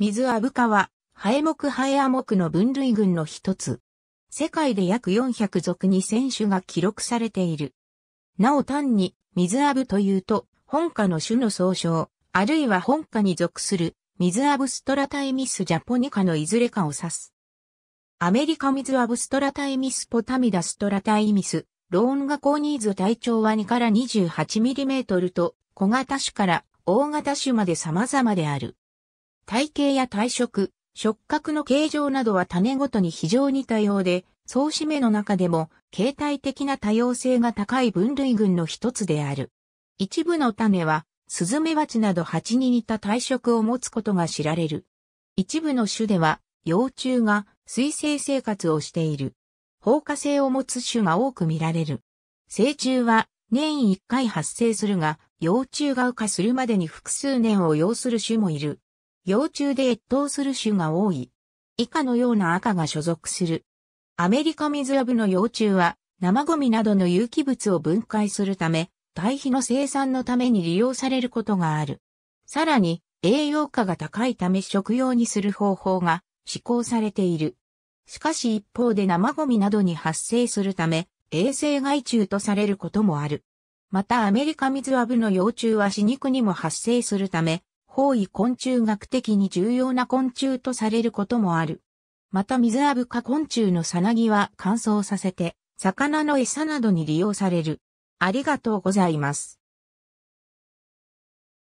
水アブカは、ハエ目ハエア目の分類群の一つ。世界で約400属に選手が記録されている。なお単に、水アブというと、本家の種の総称、あるいは本家に属する、水アブストラタイミスジャポニカのいずれかを指す。アメリカ水アブストラタイミスポタミダストラタイミス、ローンガコーニーズ体長は2から 28mm と、小型種から大型種まで様々である。体型や体色、触覚の形状などは種ごとに非常に多様で、総締めの中でも、形態的な多様性が高い分類群の一つである。一部の種は、スズメバチなど蜂に似た体色を持つことが知られる。一部の種では、幼虫が水生生活をしている。放火性を持つ種が多く見られる。成虫は年1回発生するが、幼虫が羽化するまでに複数年を要する種もいる。幼虫で越冬する種が多い。以下のような赤が所属する。アメリカ水アブの幼虫は生ゴミなどの有機物を分解するため、堆肥の生産のために利用されることがある。さらに、栄養価が高いため食用にする方法が施行されている。しかし一方で生ゴミなどに発生するため、衛生害虫とされることもある。またアメリカ水アブの幼虫は死肉にも発生するため、行位昆虫学的に重要な昆虫とされることもある。また水アブカ昆虫のさなぎは乾燥させて、魚の餌などに利用される。ありがとうございます。